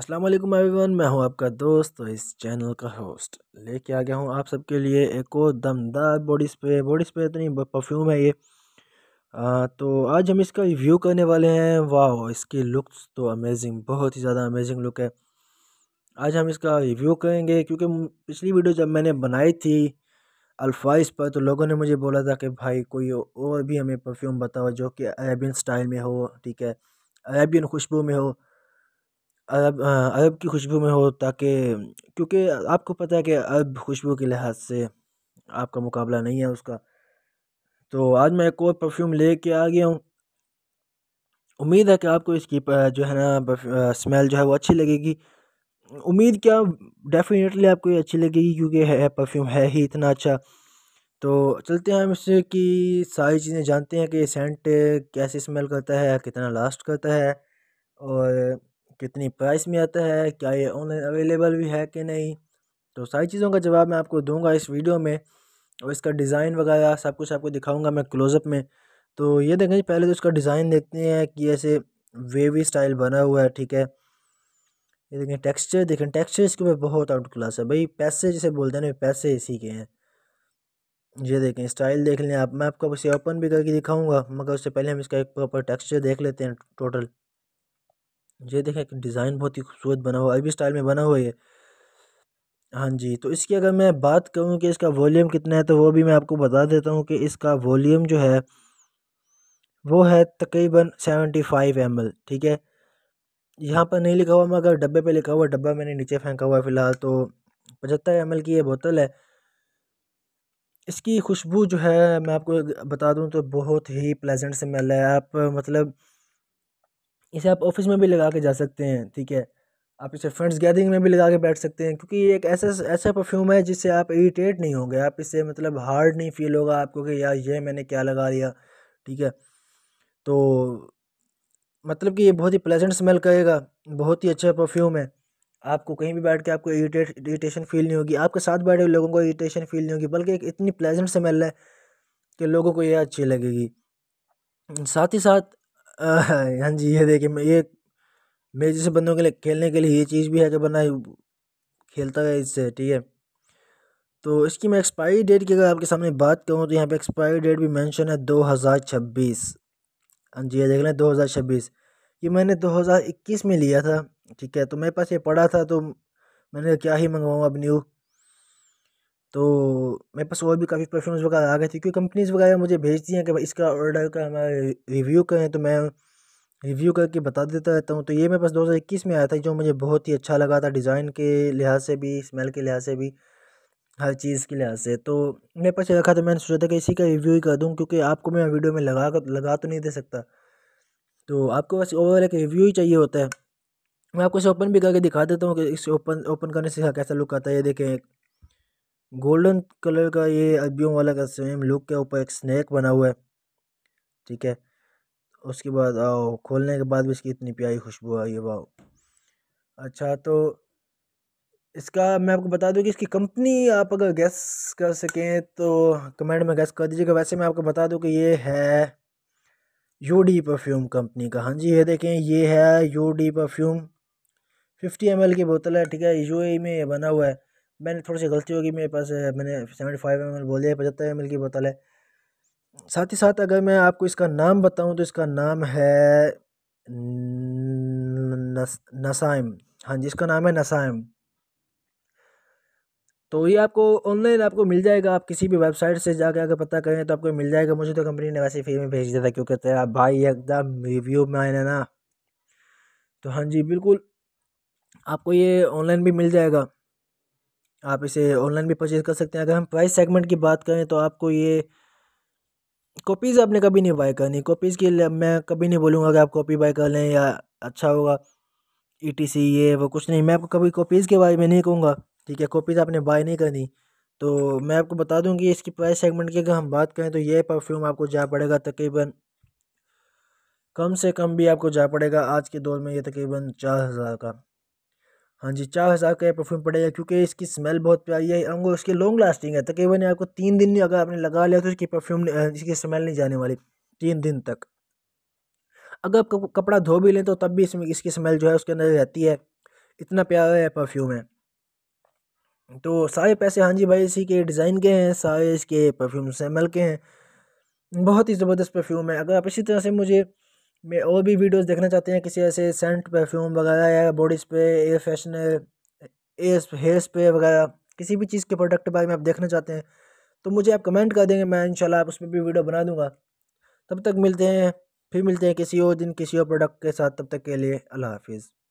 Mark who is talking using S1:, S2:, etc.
S1: अस्सलाम वालेकुम एवरीवन मैं हूं आपका दोस्त और इस चैनल का होस्ट लेके आ गया हूं आप सबके लिए एक और दमदार बॉडी स्प्रे बॉडी स्प्रे इतनी परफ्यूम है ये आ, तो आज हम इसका रिव्यू करने वाले हैं वाह इसकी लुक्स तो अमेजिंग बहुत ही ज़्यादा अमेजिंग लुक है आज हम इसका रिव्यू करेंगे क्योंकि पिछली वीडियो जब मैंने बनाई थी अल्फाइज पर तो लोगों ने मुझे बोला था कि भाई कोई और भी हमें परफ्यूम बताओ जो कि अरेबियन स्टाइल में हो ठीक है अरेबियन खुशबू में हो अरब अरब की खुशबू में हो ताकि क्योंकि आपको पता है कि अरब खुशबू के लिहाज से आपका मुकाबला नहीं है उसका तो आज मैं एक और परफ्यूम लेके आ गया हूँ उम्मीद है कि आपको इसकी जो है ना स्मेल जो है वो अच्छी लगेगी उम्मीद क्या डेफिनेटली आपको ये अच्छी लगेगी क्योंकि है परफ्यूम है ही इतना अच्छा तो चलते हैं हम इससे कि सारी चीज़ें जानते हैं कि सेंट कैसे स्मेल करता है कितना लास्ट करता है और कितनी प्राइस में आता है क्या ये ऑनलाइन अवेलेबल भी है कि नहीं तो सारी चीज़ों का जवाब मैं आपको दूंगा इस वीडियो में और इसका डिज़ाइन वगैरह सब कुछ आपको दिखाऊंगा मैं क्लोजअप में तो ये देखें पहले तो इसका डिज़ाइन देखते हैं कि ऐसे वेवी स्टाइल बना हुआ है ठीक है ये देखें टेक्स्चर देखें टेक्स्चर इसके ऊपर बहुत आउट क्लास है भाई पैसे जिसे बोलते हैं ना पैसे इसी के हैं ये देखें स्टाइल देख लें आप मैं आपको इसे ओपन भी करके दिखाऊंगा मगर उससे पहले हम इसका एक प्रॉपर टेक्सचर देख लेते हैं टोटल ये देखें कि डिज़ाइन बहुत ही खूबसूरत बना हुआ अरबी स्टाइल में बना हुआ है हाँ जी तो इसकी अगर मैं बात करूँ कि इसका वॉल्यूम कितना है तो वो भी मैं आपको बता देता हूँ कि इसका वॉल्यूम जो है वो है तकरीबन सेवेंटी फाइव एम एल ठीक है यहाँ पर नहीं लिखा हुआ मैं अगर डब्बे पे लिखा हुआ डब्बा मैंने नीचे फेंका हुआ है फ़िलहाल तो पचहत्तर एम की ये बोतल है इसकी खुशबू जो है मैं आपको बता दूँ तो बहुत ही प्लेजेंट से मिल है आप मतलब इसे आप ऑफिस में भी लगा के जा सकते हैं ठीक है आप इसे फ्रेंड्स गैदरिंग में भी लगा के बैठ सकते हैं क्योंकि ये एक ऐसा ऐसा परफ्यूम है जिससे आप इरीटेट नहीं होंगे आप इससे मतलब हार्ड नहीं फील होगा आपको कि यार ये मैंने क्या लगा दिया ठीक है तो मतलब कि ये बहुत ही प्लेजेंट स्मेल करेगा बहुत ही अच्छा परफ्यूम है आपको कहीं भी बैठ के आपको इरीटेट इरीटेशन फील नहीं होगी आपके साथ बैठे हुए लोगों को इरीटेशन फील नहीं होगी बल्कि एक इतनी प्लेजेंट स्मेल है कि लोगों को ये अच्छी लगेगी साथ ही साथ हाँ जी ये देखिए मैं ये मेरे जैसे बंदों के लिए खेलने के लिए ये चीज़ भी है कि बना खेलता है इससे ठीक है तो इसकी मैं एक्सपायरी डेट की अगर आपके सामने बात करूँ तो यहाँ पे एक्सपायरी डेट भी मेंशन है 2026 हाँ जी ये देख लें दो ये मैंने 2021 में लिया था ठीक है तो मेरे पास ये पड़ा था तो मैंने क्या ही मंगवाऊँ अब न्यू तो मेरे पास और भी काफ़ी परफ्यूम्स वगैरह आ गए थे क्योंकि कंपनीज़ वगैरह मुझे भेजती हैं कि भाई इसका ऑर्डर का हमारे रिव्यू करें तो मैं रिव्यू करके बता देता रहता हूँ तो ये मेरे पास दो हज़ार इक्कीस में आया था जो मुझे बहुत ही अच्छा लगा था डिज़ाइन के लिहाज से भी स्मेल के लिहाज से भी हर चीज़ के लिहाज से तो मेरे पास रखा तो मैंने सोचा था कि इसी का रिव्यू ही कर दूँ क्योंकि आपको मैं वीडियो में लगा लगा तो नहीं दे सकता तो आपको बस ओवरऑल एक रिव्यू ही चाहिए होता है मैं आपको इसे ओपन भी करके दिखा देता हूँ कि इसे ओपन ओपन करने से कैसा लुक आता है ये देखें गोल्डन कलर का ये अरबियों वाला का सेम लुक के ऊपर एक स्नैक बना हुआ है ठीक है उसके बाद आओ खोलने के बाद भी इसकी इतनी प्यारी खुशबू आई है वाह अच्छा तो इसका मैं आपको बता दूं कि इसकी कंपनी आप अगर गैस कर सकें तो कमेंट में गैस कर दीजिएगा वैसे मैं आपको बता दूं कि ये है यू डी परफ्यूम कंपनी का हाँ जी ये देखें ये है eau de perfume fifty M की बोतल है ठीक है यू e में ये बना हुआ है मैंने थोड़ी सी गलती होगी मेरे पास मैंने सेवेंटी फाइव एम एल बोले पचहत्तर एम एल की बोतल है साथ ही साथ अगर मैं आपको इसका नाम बताऊं तो इसका नाम है नस, नसाइम हाँ जी इसका नाम है नसाइम तो ये आपको ऑनलाइन आपको मिल जाएगा आप किसी भी वेबसाइट से जाके अगर पता करें तो आपको मिल जाएगा मुझे तो कंपनी ने वैसे फ्री में भेज दिया था क्यों कहते हैं भाई एकदम रिव्यू में आए ना तो हाँ जी बिल्कुल आपको ये ऑनलाइन भी मिल जाएगा आप इसे ऑनलाइन भी परचेज़ कर सकते हैं अगर हम प्राइस सेगमेंट की बात करें तो आपको ये कॉपीज़ आपने कभी नहीं बाई करनी कॉपीज़ की मैं कभी नहीं बोलूँगा कि आप कॉपी बाई कर लें या अच्छा होगा ई टी सी ये वो कुछ नहीं मैं आपको कभी कॉपीज़ के बारे में नहीं कहूँगा ठीक है कॉपीज़ आपने बाई नहीं करनी तो मैं आपको बता दूँ कि इसकी प्राइस सेगमेंट की अगर हम बात करें तो ये परफ्यूम आपको जा पड़ेगा तकरीबन कम से कम भी आपको जा पड़ेगा आज के दौर में ये तकरीबन चार हज़ार का हाँ जी चार हज़ार का ये परफ्यूम पड़ेगा क्योंकि इसकी स्मेल बहुत प्यारी है और इसकी लॉन्ग लास्टिंग है तकरीबन आपको तीन दिन अगर आपने लगा लिया तो इसकी परफ्यूम इसकी स्मेल नहीं जाने वाली तीन दिन तक अगर आप कपड़ा धो भी लें तो तब भी इसमें इसकी स्मेल जो है उसके अंदर रहती है इतना प्यारा है परफ्यूम है तो सारे पैसे हाँ जी भाई इसी के डिज़ाइन के हैं सारे इसके परफ्यूम स्मेल के हैं बहुत ही ज़बरदस्त परफ्यूम है अगर आप इसी तरह से मुझे मैं और भी वीडियोस देखना चाहते हैं किसी ऐसे सेंट परफ्यूम वगैरह या body spray air freshener air hair spray वगैरह किसी भी चीज़ के प्रोडक्ट के बारे में आप देखना चाहते हैं तो मुझे आप कमेंट कर देंगे मैं इंशाल्लाह आप उसमें भी वीडियो बना दूंगा तब तक मिलते हैं फिर मिलते हैं किसी और दिन किसी और प्रोडक्ट के साथ तब तक के लिए अल्लाह हाफिज़